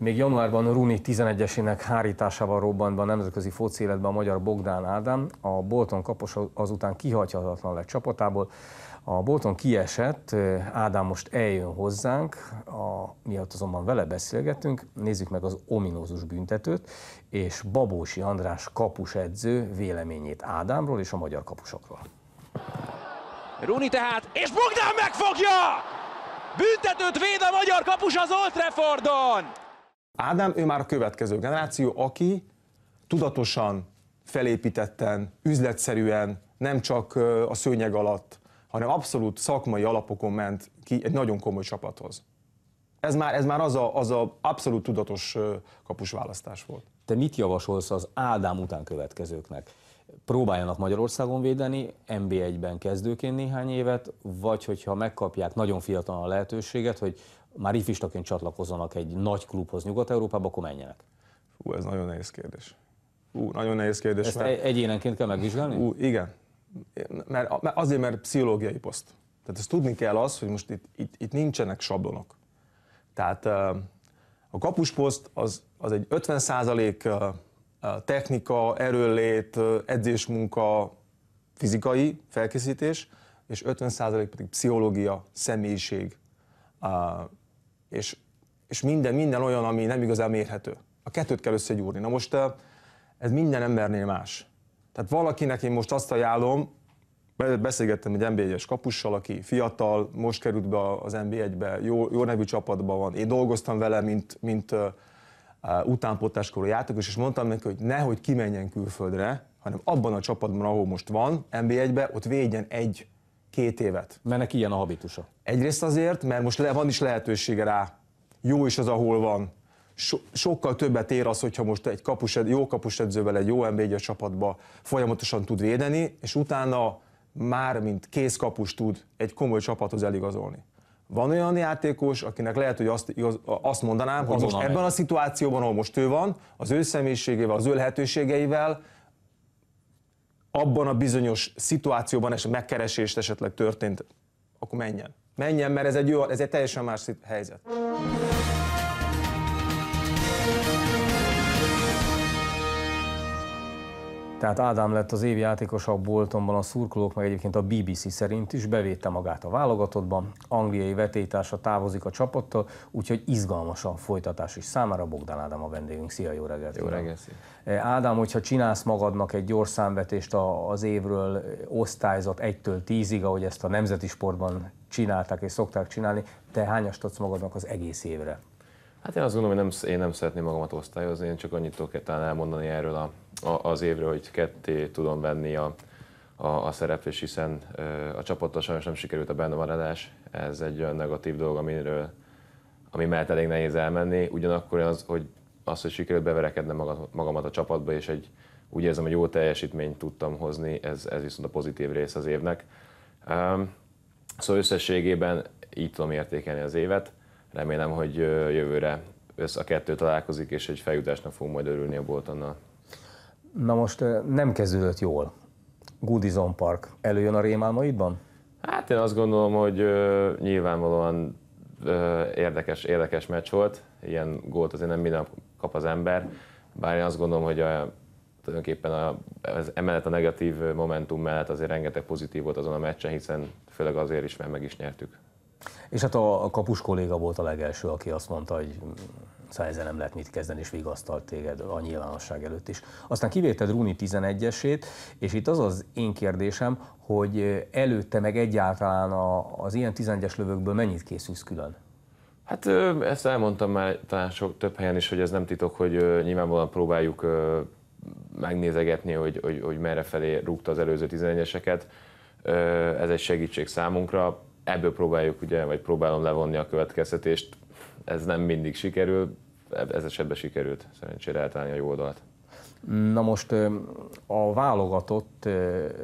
Még januárban Runi 11-esének hárításával robbant be a nemzetközi foci életbe a magyar Bogdán Ádám. A Bolton kapos azután kihagyhatatlan lett csapatából. A Bolton kiesett, Ádám most eljön hozzánk, a, miatt azonban vele beszélgetünk, nézzük meg az ominózus büntetőt, és Babósi András kapus edző véleményét Ádámról és a magyar kapusokról. Runi tehát, és Bogdán megfogja! Büntetőt véd a magyar kapus az Old Traffordon! Ádám, ő már a következő generáció, aki tudatosan, felépítetten, üzletszerűen, nem csak a szőnyeg alatt, hanem abszolút szakmai alapokon ment ki egy nagyon komoly csapathoz. Ez már, ez már az, a, az a abszolút tudatos kapusválasztás volt. Te mit javasolsz az Ádám után következőknek? próbáljanak Magyarországon védeni, NB1-ben kezdőként néhány évet, vagy hogyha megkapják nagyon fiatalon a lehetőséget, hogy már ifistaként csatlakozzanak egy nagy klubhoz Nyugat-Európába, akkor menjenek? Ú, ez nagyon nehéz kérdés. Ú, nagyon nehéz kérdés. Ezt mert... E- egyénenként kell megvizsgálni? Ú, igen. Mert, mert azért, mert pszichológiai poszt. Tehát ezt tudni kell az, hogy most itt, itt, itt nincsenek sablonok. Tehát a kapusposzt az, az egy 50 technika, erőlét, edzésmunka, fizikai felkészítés, és 50% pedig pszichológia, személyiség, és, és minden, minden olyan, ami nem igazán mérhető. A kettőt kell összegyúrni. Na most ez minden embernél más. Tehát valakinek én most azt ajánlom, beszélgettem egy NB1-es kapussal, aki fiatal, most került be az NB1-be, jó, jó nevű csapatban van. Én dolgoztam vele, mint, mint Uh, utánpótláskorú játékos, és mondtam neki, hogy nehogy kimenjen külföldre, hanem abban a csapatban, ahol most van, NB1-be, ott védjen egy két évet. Mert neki ilyen a habitusa. Egyrészt azért, mert most le, van is lehetősége rá. Jó is az, ahol van. So, sokkal többet ér az, hogyha most egy kapus, jó kapus edzővel, egy jó nb csapatba folyamatosan tud védeni, és utána már mint készkapus tud egy komoly csapathoz eligazolni. Van olyan játékos, akinek lehet, hogy azt, igaz, azt mondanám, hogy most ebben a szituációban, ahol most ő van, az ő személyiségével, az ő lehetőségeivel, abban a bizonyos szituációban, és megkeresést esetleg történt, akkor menjen. Menjen, mert ez egy, jó, ez egy teljesen más helyzet. Tehát Ádám lett az játékos a Boltonban, a szurkolók, meg egyébként a BBC szerint is bevédte magát a válogatottban. Angliai vetétársa távozik a csapattal, úgyhogy izgalmas a folytatás is számára. Bogdan Ádám a vendégünk. Szia, jó reggelt! Jó reggelt! Eh, Ádám, hogyha csinálsz magadnak egy gyors számvetést az évről eh, osztályzat 1-től 10-ig, ahogy ezt a nemzeti sportban csinálták és szokták csinálni, te hányast adsz magadnak az egész évre? Hát én azt gondolom, hogy nem, én nem szeretném magamat osztályozni, én csak annyit tudok talán elmondani erről a, a, az évről, hogy ketté tudom venni a, a, a szereplés, hiszen a csapattal sajnos nem sikerült a bennemaradás. Ez egy olyan negatív dolog, amiről, ami mellett elég nehéz elmenni. Ugyanakkor az, hogy az, hogy sikerült beverekednem magamat a csapatba, és egy, úgy érzem, hogy jó teljesítményt tudtam hozni, ez, ez viszont a pozitív rész az évnek. Um, szóval összességében így tudom értékelni az évet remélem, hogy jövőre össz a kettő találkozik, és egy feljutásnak fogunk majd örülni a Boltonnal. Na most nem kezdődött jól. Goodison Park előjön a rémálmaidban? Hát én azt gondolom, hogy nyilvánvalóan érdekes, érdekes meccs volt. Ilyen gólt azért nem minden kap az ember. Bár én azt gondolom, hogy a, tulajdonképpen a, az emellett a negatív momentum mellett azért rengeteg pozitív volt azon a meccsen, hiszen főleg azért is, mert meg is nyertük. És hát a, kapus kolléga volt a legelső, aki azt mondta, hogy szóval ezzel nem lehet mit kezdeni, és vigasztalt téged a nyilvánosság előtt is. Aztán kivéted Rúni 11-esét, és itt az az én kérdésem, hogy előtte meg egyáltalán az ilyen 11-es lövökből mennyit készülsz külön? Hát ezt elmondtam már talán sok, több helyen is, hogy ez nem titok, hogy nyilvánvalóan próbáljuk megnézegetni, hogy, hogy, hogy merre felé rúgta az előző 11-eseket. Ez egy segítség számunkra ebből próbáljuk, ugye, vagy próbálom levonni a következtetést. Ez nem mindig sikerül, ez esetben sikerült szerencsére eltállni a jó oldalt. Na most a válogatott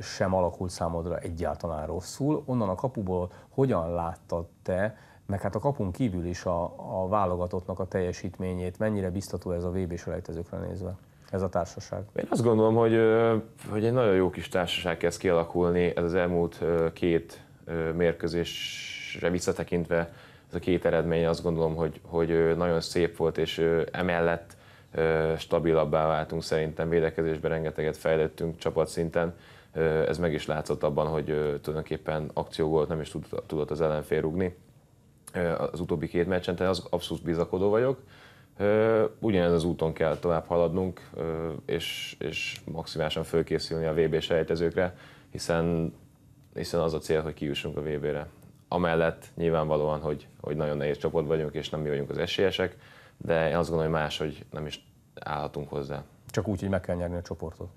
sem alakult számodra egyáltalán rosszul. Onnan a kapuból hogyan láttad te, meg hát a kapun kívül is a, a válogatottnak a teljesítményét, mennyire biztató ez a vb s rejtezőkre nézve? Ez a társaság. Én azt gondolom, hogy, hogy egy nagyon jó kis társaság kezd kialakulni. Ez az elmúlt két mérkőzésre visszatekintve ez a két eredmény azt gondolom, hogy, hogy nagyon szép volt, és emellett stabilabbá váltunk szerintem, védekezésben rengeteget fejlődtünk csapatszinten, ez meg is látszott abban, hogy tulajdonképpen akció volt, nem is tudott az ellenfél rugni az utóbbi két meccsen, tehát az abszolút bizakodó vagyok. Ugyanez az úton kell tovább haladnunk, és, és maximálisan fölkészülni a VB sejtezőkre, hiszen hiszen az a cél, hogy kijussunk a vb re Amellett nyilvánvalóan, hogy, hogy nagyon nehéz csoport vagyunk, és nem mi vagyunk az esélyesek, de én azt gondolom, hogy hogy nem is állhatunk hozzá. Csak úgy, hogy meg kell nyerni a csoportot.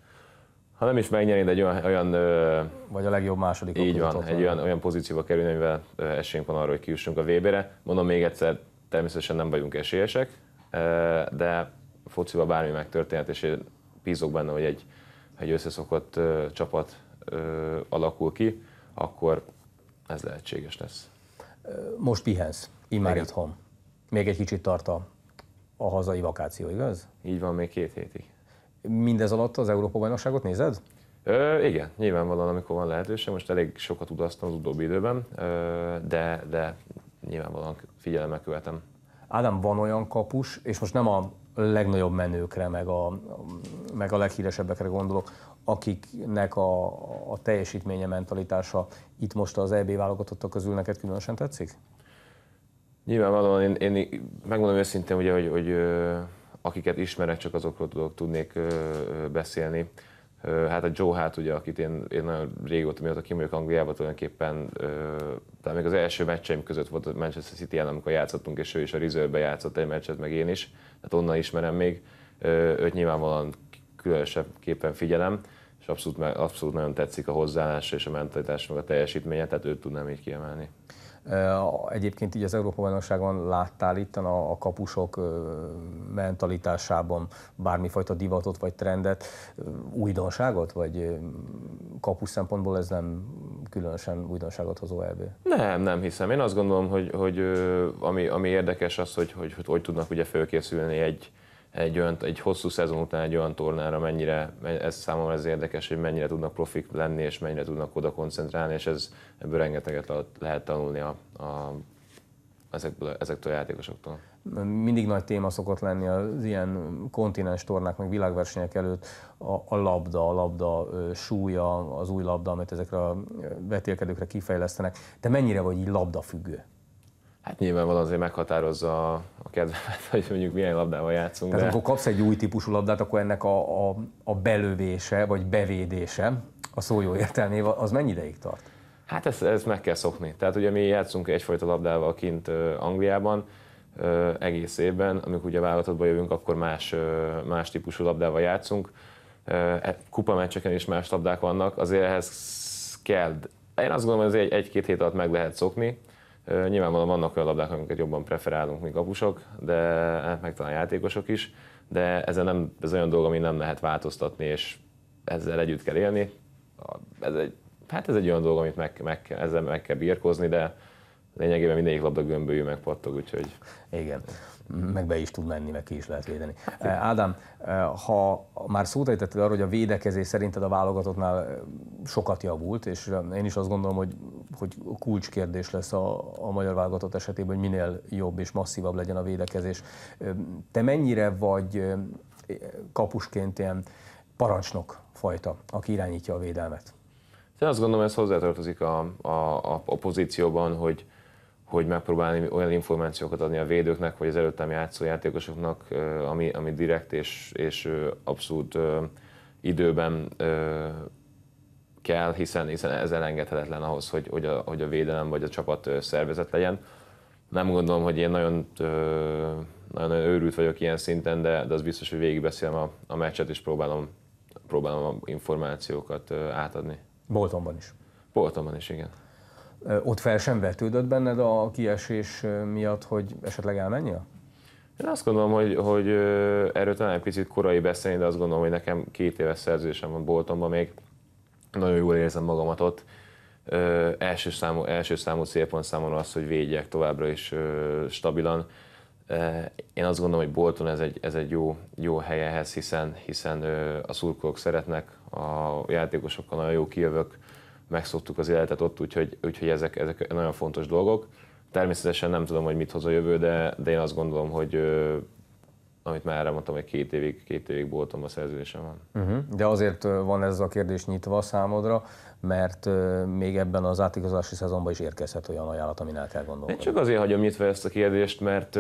Ha nem is megnyerni, de egy olyan... olyan Vagy a legjobb második. Így van, egy olyan, olyan pozícióba kerülni, amivel esélyünk van arra, hogy kijussunk a vb re Mondom még egyszer, természetesen nem vagyunk esélyesek, de fociban bármi megtörténhet, és én bízok benne, hogy egy, egy összeszokott csapat alakul ki akkor ez lehetséges lesz. Most pihensz, immár Igen. itthon. Még egy kicsit tart a, a hazai vakáció, igaz? Így van, még két hétig. Mindez alatt az Európa-bajnokságot nézed? Ö, igen, nyilvánvalóan, amikor van lehetőség, most elég sokat udaztam az utóbbi időben, ö, de, de nyilvánvalóan figyelemmel követem. Ádám, van olyan kapus, és most nem a legnagyobb menőkre, meg a, meg a leghíresebbekre gondolok, akiknek a, a teljesítménye, mentalitása itt most az EB válogatottak közül neked különösen tetszik? Nyilvánvalóan én, én megmondom őszintén, ugye, hogy, hogy akiket ismerek, csak azokról tudok, tudnék beszélni. Hát a Joe Hát, ugye, akit én, én nagyon régóta, mióta kimegyek Angliába, tulajdonképpen talán még az első meccseim között volt a Manchester city amikor játszottunk, és ő is a reserve játszott egy meccset, meg én is, tehát onnan ismerem még. Őt nyilvánvalóan képen figyelem, és abszolút, abszolút nagyon tetszik a hozzáállása és a mentalitás, meg a teljesítménye, tehát őt tudnám így kiemelni. Egyébként így az Európa Bajnokságban láttál itt a, a kapusok mentalitásában bármifajta divatot vagy trendet, újdonságot, vagy kapus szempontból ez nem különösen újdonságot hozó EB? Nem, nem hiszem. Én azt gondolom, hogy, hogy ami, ami érdekes az, hogy, hogy hogy tudnak ugye fölkészülni egy, egy, olyan, egy hosszú szezon után egy olyan tornára mennyire, ez számomra ez érdekes, hogy mennyire tudnak profik lenni, és mennyire tudnak oda koncentrálni, és ez, ebből rengeteget lehet tanulni a, a, ezekből, ezektől a játékosoktól mindig nagy téma szokott lenni az ilyen kontinens tornák, meg világversenyek előtt a, a labda, a labda súlya, az új labda, amit ezekre a vetélkedőkre kifejlesztenek. Te mennyire vagy így labdafüggő? Hát van azért meghatározza a, a kedvemet, hogy mondjuk milyen labdával játszunk. Tehát de... amikor kapsz egy új típusú labdát, akkor ennek a, a, a belövése, vagy bevédése, a szó jó értelmével, az mennyi ideig tart? Hát ezt, ezt meg kell szokni. Tehát ugye mi játszunk egyfajta labdával kint Angliában, egész évben, amikor ugye válogatottba jövünk, akkor más, más típusú labdával játszunk. E, Kupa meccseken is más labdák vannak, azért ehhez kell. Én azt gondolom, hogy egy-két hét alatt meg lehet szokni. Nyilvánvalóan vannak olyan labdák, amiket jobban preferálunk, mint kapusok, de hát meg talán játékosok is, de ez, nem, ez olyan dolog, ami nem lehet változtatni, és ezzel együtt kell élni. Ez egy, hát ez egy olyan dolog, amit meg, meg, ezzel meg kell birkozni, de lényegében mindegyik labda gömbölyű megpattog, úgyhogy... Igen, meg be is tud menni, meg ki is lehet védeni. Hát eh, Ádám, eh, ha már szót ejtetted arról, hogy a védekezés szerinted a válogatottnál eh, sokat javult, és én is azt gondolom, hogy, hogy kulcskérdés lesz a, a magyar válogatott esetében, hogy minél jobb és masszívabb legyen a védekezés. Te mennyire vagy kapusként ilyen parancsnok fajta, aki irányítja a védelmet? Én azt gondolom, ez hozzátartozik a, a, a pozícióban, hogy, hogy megpróbálni olyan információkat adni a védőknek, vagy az előttem játszó játékosoknak, ami, ami direkt és, és abszolút időben kell, hiszen, hiszen ez elengedhetetlen ahhoz, hogy, hogy, a, hogy a védelem vagy a csapat szervezet legyen. Nem gondolom, hogy én nagyon, nagyon őrült vagyok ilyen szinten, de, de az biztos, hogy végigbeszélem a, a meccset, és próbálom, próbálom a információkat átadni. Boltonban is. Boltonban is, igen ott fel sem vetődött benned a kiesés miatt, hogy esetleg elmenjél? Én azt gondolom, hogy, hogy erről talán egy picit korai beszélni, de azt gondolom, hogy nekem két éves szerződésem van boltomban még. Nagyon jól érzem magamat ott. Ö, első számú, első számú célpont számomra az, hogy védjek továbbra is ö, stabilan. Én azt gondolom, hogy Bolton ez egy, ez egy jó, jó hely ehhez, hiszen, hiszen a szurkolók szeretnek, a játékosokkal nagyon jó kijövök, megszoktuk az életet ott, úgyhogy, úgyhogy ezek, ezek nagyon fontos dolgok. Természetesen nem tudom, hogy mit hoz a jövő, de, de én azt gondolom, hogy amit már mondtam, hogy két évig, két évig boltom a szerződésem van. Uh-huh. De azért van ez a kérdés nyitva számodra, mert még ebben az átigazolási szezonban is érkezhet olyan ajánlat, amin el kell gondolni. Én csak azért hagyom nyitva ezt a kérdést, mert,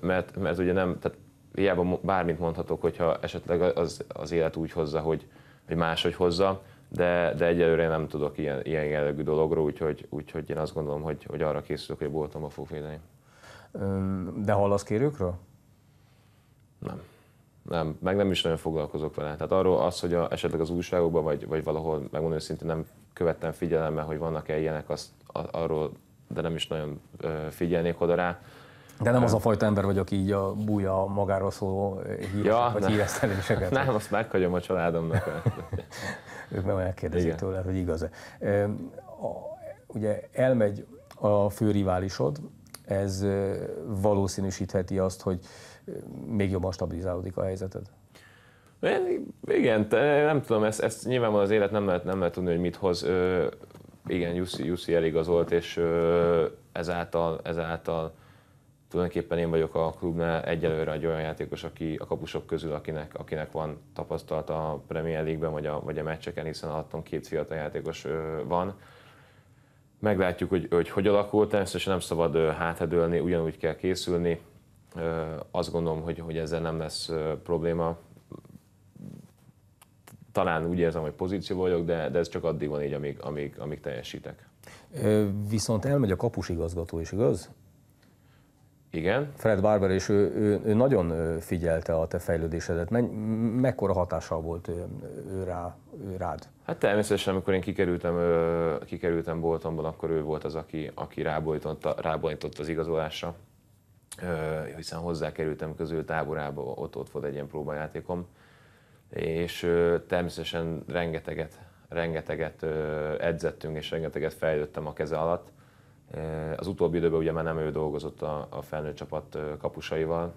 mert, mert ugye nem, tehát hiába bármit mondhatok, hogyha esetleg az, az élet úgy hozza, hogy, hogy máshogy hozza, de, de egyelőre nem tudok ilyen, ilyen jellegű dologról, úgyhogy, úgyhogy én azt gondolom, hogy, hogy arra készülök, hogy a boltomba fog védeni. De hallasz kérőkről? Nem. Nem, meg nem is nagyon foglalkozok vele. Tehát arról az, hogy a, esetleg az újságokban, vagy, vagy valahol, megmondom őszintén, nem követtem figyelemmel, hogy vannak-e ilyenek, azt, arról, de nem is nagyon figyelnék oda rá. De nem az a fajta ember vagy, aki így a búja magáról szóló híreszteléseket. ja, nem. Nem, azt meghagyom a családomnak. ők meg megkérdezik tőle, hogy igaz-e. Ugye elmegy a fő riválisod, ez valószínűsítheti azt, hogy még jobban stabilizálódik a helyzeted. Én, igen, nem tudom, ezt, ezt nyilvánvalóan az élet nem lehet, nem lehet tudni, hogy mit hoz. Ö, igen, Jussi, Jussi eligazolt, és ö, ezáltal, ezáltal tulajdonképpen én vagyok a klubnál egyelőre egy olyan játékos, aki a kapusok közül, akinek, akinek van tapasztalata a Premier League-ben vagy a, vagy a meccseken, hiszen alattam két fiatal játékos van. Meglátjuk, hogy hogy, hogy alakul, természetesen nem szabad háthedőlni, ugyanúgy kell készülni. Azt gondolom, hogy, hogy ezzel nem lesz probléma. Talán úgy érzem, hogy pozíció vagyok, de, de ez csak addig van így, amíg, amíg, amíg teljesítek. Viszont elmegy a kapus igazgató is, igaz? Igen. Fred Barber, és ő, ő, ő nagyon figyelte a te fejlődésedet. Men, mekkora hatással volt ő, ő, rá, ő rád? Hát természetesen, amikor én kikerültem, kikerültem Boltonból, akkor ő volt az, aki, aki rábojtotta, az igazolásra. Hiszen hozzákerültem közül táborába, ott ott volt egy ilyen próbajátékom. És természetesen rengeteget, rengeteget edzettünk, és rengeteget fejlődtem a keze alatt az utóbbi időben ugye már nem ő dolgozott a, a felnőtt csapat kapusaival,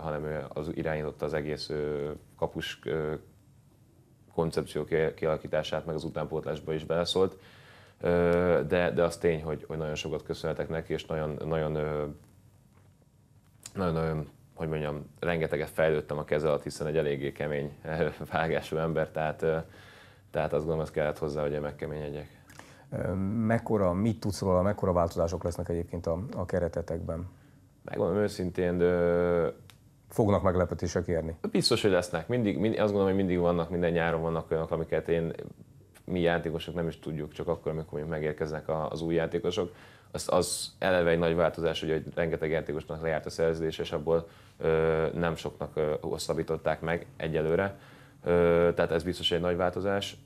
hanem ő az irányította az egész kapus koncepció kialakítását, meg az utánpótlásba is beleszólt. De, de az tény, hogy, hogy nagyon sokat köszönhetek neki, és nagyon, nagyon, nagyon, nagyon hogy mondjam, rengeteget fejlődtem a keze alatt, hiszen egy eléggé kemény vágású ember, tehát, tehát azt gondolom, ez kellett hozzá, hogy megkeményedjek mekkora, mit tudsz róla, mekkora változások lesznek egyébként a, a keretetekben? Megmondom őszintén, de fognak meglepetések érni? Biztos, hogy lesznek. Mindig, mind, azt gondolom, hogy mindig vannak, minden nyáron vannak olyanok, amiket én, mi játékosok nem is tudjuk, csak akkor, amikor megérkeznek az új játékosok. Az, az eleve egy nagy változás, hogy, hogy rengeteg játékosnak lejárt a szerződés, és abból ö, nem soknak hosszabbították meg egyelőre. Ö, tehát ez biztos egy nagy változás.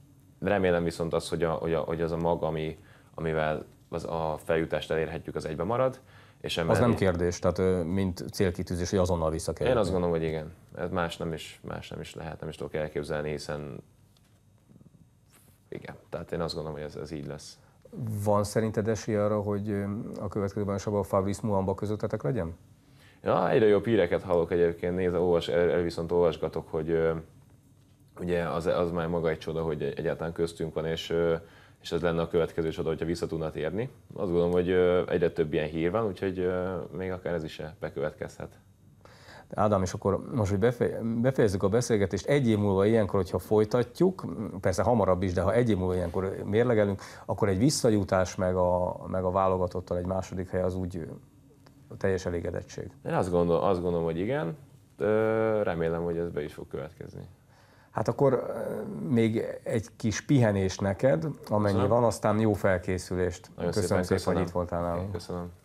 Remélem viszont az, hogy, a, hogy, a, hogy az a mag, ami, amivel az a feljutást elérhetjük, az egybe marad. És emelni. Az nem kérdés, tehát mint célkitűzés, hogy azonnal vissza kell. Én azt gondolom, hogy igen. Ez más nem is, más nem is lehet, nem is tudok elképzelni, hiszen igen, tehát én azt gondolom, hogy ez, ez így lesz. Van szerinted esély arra, hogy a következőben Saba Fabrice Muamba közöttetek legyen? Ja, egyre jobb híreket hallok egyébként, Néz olvas, el, el viszont olvasgatok, hogy ugye az, az már maga egy csoda, hogy egyáltalán köztünk van, és, és ez lenne a következő csoda, hogyha vissza tudna térni. Azt gondolom, hogy egyre több ilyen hír van, úgyhogy még akár ez is bekövetkezhet. Ádám, és akkor most, hogy befejezzük a beszélgetést, egy év múlva ilyenkor, hogyha folytatjuk, persze hamarabb is, de ha egy év múlva ilyenkor mérlegelünk, akkor egy visszajutás meg a, meg a válogatottal egy második hely az úgy teljes elégedettség. Én azt gondolom, azt gondolom hogy igen, remélem, hogy ez be is fog következni. Hát akkor még egy kis pihenés neked, amennyi köszönöm. van, aztán jó felkészülést. Nagyon köszönöm szépen, szépen, köszönöm. hogy itt voltál nálunk. Köszönöm.